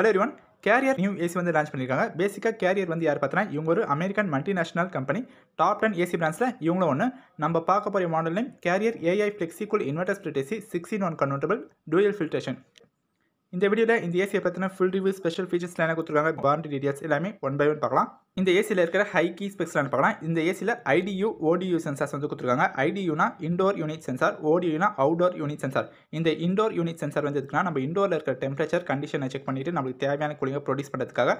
hello everyone Carrier new AC வந்து launch பண்ணியிருக்காங்க பேசிக்காக கேரியர் வந்து யார் பார்த்தனா இவங்க ஒரு American multinational company top ten AC பிரான்ஸில் இவங்களும் ஒன்று நம்ம பார்க்க போகிற model name Carrier AI Flexicool inverter split AC sixteen one convertible dual filtration இந்த வீடியோவில் இந்த ஏசியை பற்றின ஃபுல் ரிவ்யூ ஸ்பெஷல் ஃபீச்சர்ஸ்லாம் என்ன கொடுத்துருக்காங்க வாரண்டி டீடைல்ஸ் எல்லாமே ஒன் பை ஒன் பார்க்கலாம் இந்த ஏசியில் இருக்கிற ஹை கீ ஸ்பெக்ஸ்லாம் பார்க்கலாம் இந்த ஏசியில் ஐடியு ஓடியு சென்சார்ஸ் வந்து கொடுத்துருக்காங்க ஐடியூனா இண்டோர் யூனிட் சென்சார் ஓடியூனா அவுடோர் யூனிட் சென்சார் இந்த இண்டோர் யூனிட் சென்சார் வந்து எதுக்குனா நம்ம இண்டோரில் இருக்கிற டெம்பரேச்சர் கண்டிஷனை செக் பண்ணிவிட்டு நம்மளுக்கு தேவையான கூலிங்கை ப்ரொடியூஸ் பண்ணுறதுக்காக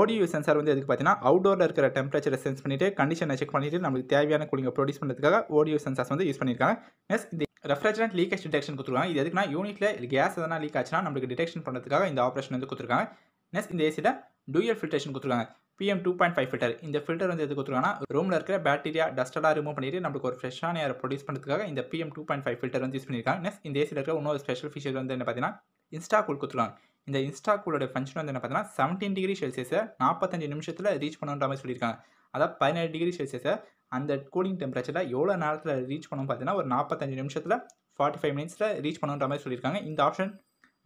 ஓடியூ சென்சார் வந்து எதுக்கு பார்த்தீங்கன்னா அவுடோரில் இருக்கிற டெம்பரேச்சரை சென்ஸ் பண்ணிவிட்டு கண்டிஷனை செக் பண்ணிவிட்டு நம்மளுக்கு தேவையான குழிங்க ப்ரொடியூஸ் பண்ணுறதுக்காக ஓடியூ சென்சார்ஸ் வந்து யூஸ் பண்ணியிருக்காங்க எஸ் இந்த ரெஃப்ரிஜரண்ட் லீக்கேஜ் டிடெக்ஷன் கொடுத்துருக்காங்க இது எதுக்குன்னா யூனிட்டில் கேஸ் எதனா லீக் ஆச்சுன்னா நம்மளுக்கு டிடெக்ஷன் பண்ணுறதுக்காக இந்த ஆப்ரேஷன் வந்து கொடுத்துருக்காங்க நெக்ஸ்ட் இந்த ஏசியில் டூயல் ஃபில்ட்ரேஷன் கொடுத்துருக்காங்க PM two point five filter இந்த ஃபில்டர் வந்து எது கொடுத்துருக்காங்கன்னா ரூமில் இருக்கிற பாக்டீரியா டஸ்டெல்லாம் ரிமூவ் பண்ணிட்டு நம்மளுக்கு ஒரு ஃப்ரெஷ்ஷான ஏர் ப்ரொடியூஸ் பண்ணுறதுக்காக இந்த PM two point five filter வந்து யூஸ் பண்ணியிருக்காங்க நெக்ஸ்ட் இந்த ஏசியில் இருக்கிற இன்னொரு ஸ்பெஷல் ஃபீச்சர் வந்து என்ன பார்த்தீங்கன்னா இன்ஸ்டா கூல் கொடுத்துருவாங்க இந்த இன்ஸ்டா கூலோட ஃபங்க்ஷன் வந்து என்ன பார்த்தீங்கன்னா செவன்டீன் டிகிரி செல்சியஸை நாற்பத்தஞ்சு நிமிஷத்தில் ரீச் பண்ணுற மாதிரி சொல்லியிருக்காங்க அதாவது பதினேழு டிகிரி செல்சியஸை அந்த கூலிங் டெம்பரேச்சரில் எவ்வளோ நேரத்தில் ரீச் பண்ணணும் பார்த்தீங்கன்னா ஒரு நாற்பத்தஞ்சு நிமிஷத்தில் ஃபார்ட்டி ஃபைவ் மினிட்ஸில் ரீச் பண்ணுற மாதிரி சொல்லியிருக்காங்க இந்த ஆப்ஷன்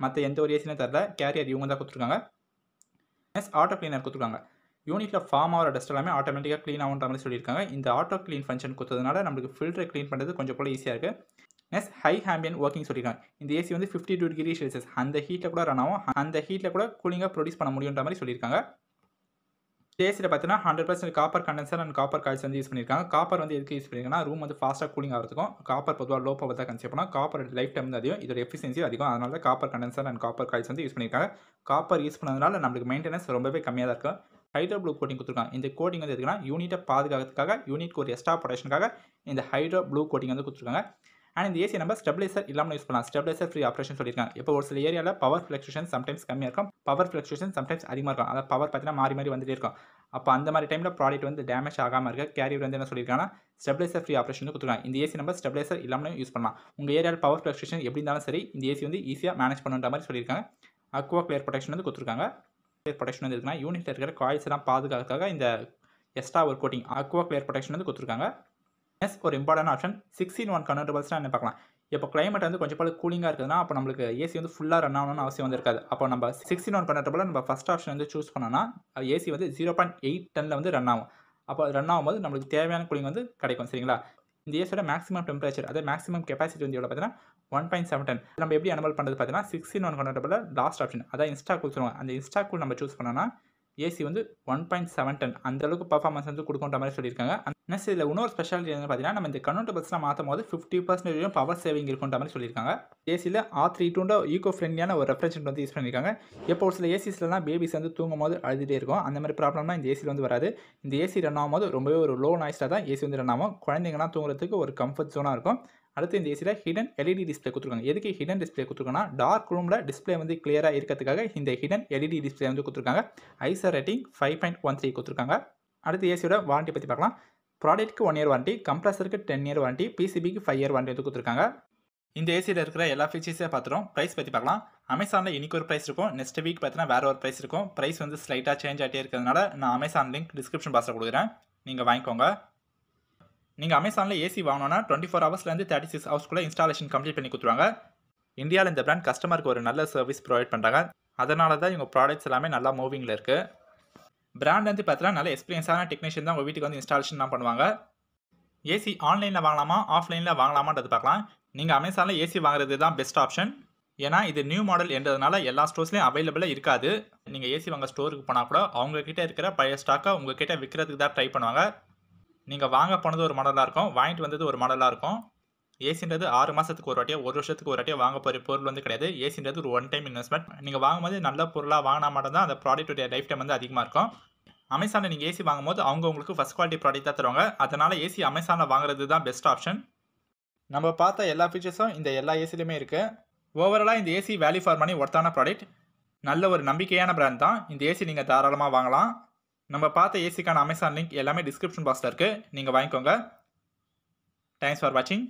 மற்ற எந்த ஒரு ஏசினும் தரல கேரியர் இவங்க தான் கொடுத்துருக்காங்க எஸ் ஆட்டோ கிளீனர் கொடுத்துருக்காங்க யூனிட்டில் ஃபார்ம் ஆகிற டஸ்ட் எல்லாமே ஆட்டோமேட்டிக்காக க்ளீன் ஆகுன்ற மாதிரி சொல்லியிருக்காங்க இந்த ஆட்டோ க்ளீன் ஃபங்க்ஷன் கொடுத்ததுனால நம்மளுக்கு ஃபில்டரை க்ளீன் பண்ணுறது கொஞ்சம் கூட ஈஸியாக இருக்குது நெக்ஸ்ட் ஹை ஹேம்பியன் ஒர்க்கிங் சொல்லியிருக்காங்க இந்த ஏசி வந்து ஃபிஃப்டி டூ டிகிரி செல்சியஸ் அந்த ஹீட்டில் கூட ரன் ஆகும் அந்த ஹீட்டில் கூட கூலிங்காக ப்ரொடியூஸ் பண்ண முடியுன்ற மாதிரி சொல்லியிருக்காங்க டேஸில் பார்த்தீங்கன்னா hundred percent copper condenser and copper coils வந்து யூஸ் பண்ணியிருக்காங்க காப்பர் வந்து எதுக்கு யூஸ் பண்ணியிருக்காங்கன்னா ரூம் வந்து ஃபாஸ்ட்டாக கூலிங் ஆகிறதுக்கும் காப்பர் பொதுவாக லோ பவர் தான் கன்சியர் பண்ணால் காப்பர் லைஃப் டைம் வந்து அதிகம் இதோட எஃபிஷியன்சி அதிகம் அதனால தான் copper condenser and copper coils வந்து யூஸ் பண்ணியிருக்காங்க காப்பர் யூஸ் பண்ணதுனால நம்மளுக்கு மெயின்டெனன்ஸ் ரொம்பவே கம்மியாக தான் இருக்கும் ஹைட்ரோ ப்ளூ கோட்டிங் கொடுத்துருக்காங்க இந்த கோட்டிங் வந்து எதுக்குன்னா யூனிட்டை பாதுகாக்கிறதுக்காக யூனிட் ஒரு எக்ஸ்ட்ரா ப்ரொடக்ஷனுக்காக இந்த ஹைட்ரோ ப்ளூ கோட்டிங் வந்து கொடுத்துருக்காங்க ஆனால் இந்த ஏசி நம்ம ஸ்டெபிலைசர் இல்லாமல் யூஸ் பண்ணலாம் ஸ்டெபிலைசர் ஃப்ரீ ஆப்ரேஷன் சொல்லியிருக்காங்க இப்போ ஒரு சில ஏரியாவில் பவர் ஃப்ளக்ஷுவேஷன் சம்டைம்ஸ் கம்மியாக இருக்கும் பவர் ஃப்ளக்ஷுவேஷன் சம்டைம்ஸ் அதிகமாக இருக்கும் அதாவது பவர் பார்த்தீங்கன்னா மாறி மாறி வந்துட்டு இருக்கும் அப்போ அந்த மாதிரி டைமில் ப்ராடக்ட் வந்து டேமேஜ் ஆகாமல் இருக்க கேரியர் வந்து என்ன சொல்லியிருக்காங்கன்னா ஸ்டெபிலைசர் ஃப்ரீ ஆப்ரேஷன் வந்து கொடுத்துருக்காங்க இந்த ஏசி நம்ம ஸ்டெபிலைசர் இல்லாமல் யூஸ் பண்ணலாம் உங்கள் ஏரியாவில் பவர் ஃப்ளக்ஷுவேஷன் எப்படி இருந்தாலும் சரி இந்த ஏசி வந்து ஈஸியாக மேனேஜ் பண்ணுற மாதிரி சொல்லியிருக்காங்க அக்வா கிளியர் ப்ரொடெக்ஷன் வந்து கொடுத்துருக்காங்க கிளியர் ப்ரொடெக்ஷன் வந்து இருக்குன்னா யூனிட்டில் இருக்கிற காயில்ஸ் பாதுகாக்காக இந்த எக்ஸ்ட்ரா ஒரு கோட்டிங் அக்வா கிளியர் ப்ரொடெக்ஷன் வந்து கொடுத்துருக்காங்க நெக்ஸ்ட் ஒரு important option six in one கன்வெர்டபிள்ஸ்னால் என்ன பார்க்கலாம் இப்போ கிளைமேட் வந்து கொஞ்சம் போல கூலிங்காக இருக்குதுன்னா அப்போ நம்மளுக்கு ஏசி வந்து ஃபுல்லாக ரன் ஆகணும்னு அவசியம் வந்து இருக்காது அப்போ நம்ம சிக்ஸ்டின் ஒன் கன்வெர்டபிள் நம்ம ஃபஸ்ட் ஆப்ஷன் வந்து சூஸ் பண்ணோம்னா ஏசி வந்து ஜீரோ பாயிண்ட் எயிட் டென்ல வந்து ரன் ஆகும் அப்போ ரன் ஆகும்போது நம்மளுக்கு தேவையான கூலிங் வந்து கிடைக்கும் சரிங்களா இந்த ஏசியோட மேக்ஸிமம் டெம்பரேச்சர் அதே மேக்ஸிமம் கெப்பாசிட்டி வந்து எவ்வளோ பார்த்தீங்கன்னா ஒன் பாயிண்ட் செவன் டென் நம்ம எப்படி அனுமல் பண்ணுறது பார்த்தீங்கன்னா sixteen one convertible last option அதான் இன்ஸ்டா கூல் சொல்லுவாங்க அந்த இன்ஸ்டா கூல் நம்ம சூஸ் பண்ணோம்னா ஏசி வந்து ஒன் பாயிண்ட் செவன் டென் அளவுக்கு பர்ஃபார்மன்ஸ் வந்து கொடுக்கின்ற மாதிரி சொல்லியிருக்காங்க நெக்ஸ்ட் இதில் இன்னொரு ஸ்பெஷாலிட்டி என்ன பார்த்தீங்கன்னா நம்ம இந்த கன்வெர்ட்டபிள்ஸ்லாம் மாற்றும் போது ஃபிஃப்டி பர்சன்டேஜ் பவர் சேவிங் இருக்கின்ற மாதிரி சொல்லியிருக்காங்க ஏசியில் ஆர் த்ரீ டூண்ட ஈகோ ஃப்ரெண்ட்லியான ஒரு ரெஃப்ரிஜரேட் வந்து யூஸ் பண்ணியிருக்காங்க எப்போ ஒரு சில ஏசிஸ்லாம் பேபிஸ் வந்து தூங்கும் போது அழுதுகிட்டே இருக்கும் அந்த மாதிரி ப்ராப்ளம்லாம் இந்த ஏசியில் வந்து வராது இந்த ஏசி ரன் ஆகும்போது ரொம்பவே ஒரு லோ நாய்ஸ்டாக தான் ஏசி வந்து ரன் ஆகும் குழந்தைங்கலாம் தூங்குறதுக்கு ஒரு கம்ஃபர்ட் ஜோனாக இருக்கும் அடுத்து இந்த ஏசியில் ஹிடன் எல்இடி டிஸ்பிளே கொடுத்துருக்காங்க எதுக்கு ஹிடன் டிஸ்பிளே கொடுத்துருக்காங்கன்னா டார்க் ரூமில் டிஸ்பிளே வந்து கிளியராக இருக்கிறதுக்காக இந்த ஹிடன் எல்இடி டிஸ்பிளே வந்து கொடுத்துருக்காங்க ISEER rating five point one three கொடுத்துருக்காங்க அடுத்து ஏசியோட வாரண்ட்டி பற்றி பார்க்கலாம் ப்ராடக்ட்க்கு ஒன் இயர் வாரண்ட்டி கம்ப்ரஸருக்கு டென் இயர் வாரண்ட்டி பிசிபிக்கு ஃபைவ் இயர் வாரண்ட்டி வந்து கொடுத்துருக்காங்க இந்த ஏசியில் இருக்கிற எல்லா ஃபீச்சர்ஸே பார்த்துரும் ப்ரைஸ் பற்றி பார்க்கலாம் அமேசானில் இன்றைக்கி ஒரு ப்ரைஸ் இருக்கும் நெக்ஸ்ட் வீக் பார்த்தீங்கன்னா வேறு ஒரு ப்ரைஸ் இருக்கும் ப்ரைஸ் வந்து ஸ்லைட்டாக சேஞ்ச் ஆகிட்டே இருக்கிறதுனால நான் அமேசான் லிங்க் டிஸ்கிரிப்ஷன் பாக்ஸில் கொடுக்குறேன் நீங்கள் வாங்கிக்கோங்க நீங்கள் அமேசானில் ஏசி வாங்கினோன்னா டுவெண்ட்டி ஃபோர் ஹவர்ஸ்லேருந்து தேர்ட்டி சிக்ஸ் ஹவர்ஸ்க்குள்ளே இன்ஸ்டாலேஷன் கம்ப்ளீட் பண்ணி கொடுத்துருவாங்க இந்தியாவில் இந்த பிராண்ட் கஸ்டமருக்கு ஒரு நல்ல சர்வீஸ் ப்ரொவைட் பண்ணுறாங்க அதனால தான் இவங்க ப்ராடக்ட்ஸ் எல்லாமே நல்லா மூவிங்கில் இருக்குது பிராண்ட் வந்து பார்த்தீங்கன்னா நல்ல எக்ஸ்பீரியன்ஸான டெக்னீஷியன் தான் உங்கள் வீட்டுக்கு வந்து தான் பண்ணுவாங்க ஏசி ஆன்லைனில் வாங்கலாமா ஆஃப்லைனில் வாங்கலாமான்றது பார்க்கலாம் நீங்கள் அமேசானில் ஏசி வாங்குறது தான் பெஸ்ட் ஆப்ஷன் ஏன்னா இது நியூ மாடல் என்றதுனால எல்லா ஸ்டோர்ஸ்லையும் அவைலபிளாக இருக்காது நீங்கள் ஏசி வாங்க ஸ்டோருக்கு போனால் கூட அவங்கக்கிட்ட இருக்கிற பழைய ஸ்டாக்கை உங்ககிட்ட விற்கிறதுக்கு தான் ட்ரை பண்ணுவாங்க நீங்கள் வாங்க போனது ஒரு மாடலாக இருக்கும் வாங்கிட்டு வந்தது ஒரு மாடலாக இருக்கும் ஏசின்றது ஆறு மாதத்துக்கு ஒரு வாட்டியோ ஒரு வருஷத்துக்கு ஒரு வாட்டியோ வாங்க போகிற பொருள் வந்து கிடையாது ஏசின்றது ஒரு ஒன் டைம் இன்வெஸ்ட்மெண்ட் நீங்கள் வாங்கும்போது நல்ல பொருளாக வாங்கினா மட்டும் தான் அந்த ப்ராடக்ட்டுடைய லைஃப் டைம் வந்து அதிகமாக இருக்கும் அமேசானில் நீங்கள் ஏசி வாங்கும்போது அவங்க உங்களுக்கு ஃபஸ்ட் குவாலிட்டி ப்ராடக்ட் தான் தருவாங்க அதனால் ஏசி அமேசானில் வாங்குறது தான் பெஸ்ட் ஆப்ஷன் நம்ம பார்த்த எல்லா ஃபீச்சர்ஸும் இந்த எல்லா ஏசிலையுமே இருக்குது ஓவராலாக இந்த ஏசி வேல்யூ ஃபார் மணி ஒர்த்தான ப்ராடக்ட் நல்ல ஒரு நம்பிக்கையான பிராண்ட் தான் இந்த ஏசி நீங்கள் தாராளமாக வாங்கலாம் நம்ம பார்த்த ஏசிக்கான அமேசான் லிங்க் எல்லாமே டிஸ்கிரிப்ஷன் பாக்ஸில் இருக்குது நீங்கள் வாங்கிக்கோங்க தேங்க்ஸ் ஃபார் வாட்சிங்